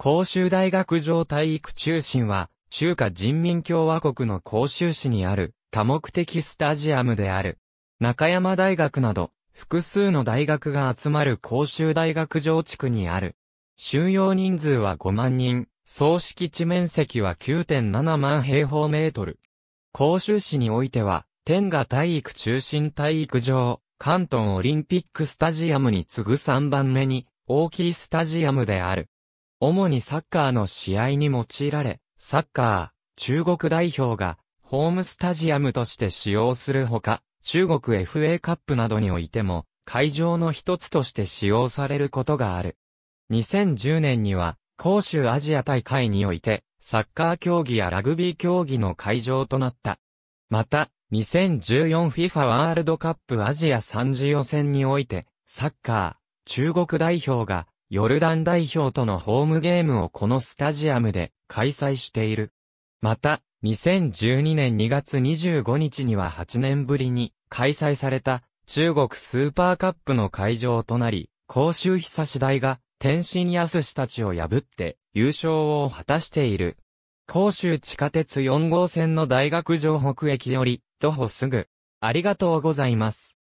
広州大学城体育中心は、中華人民共和国の広州市にある多目的スタジアムである。中山大学など、複数の大学が集まる広州大学城地区にある。収容人数は5万人、総敷地面積は9.7万平方メートル。広州市においては、天下体育中心体育場、関東オリンピックスタジアムに次ぐ3番目に大きいスタジアムである。主にサッカーの試合に用いられ、サッカー、中国代表が、ホームスタジアムとして使用するほか、中国 FA カップなどにおいても、会場の一つとして使用されることがある。2010年には、杭州アジア大会において、サッカー競技やラグビー競技の会場となった。また、2014FIFA ワールドカップアジア3次予選において、サッカー、中国代表が、ヨルダン代表とのホームゲームをこのスタジアムで開催している。また、2012年2月25日には8年ぶりに開催された中国スーパーカップの会場となり、甲州久志大が天津安志たちを破って優勝を果たしている。甲州地下鉄4号線の大学城北駅より徒歩すぐ。ありがとうございます。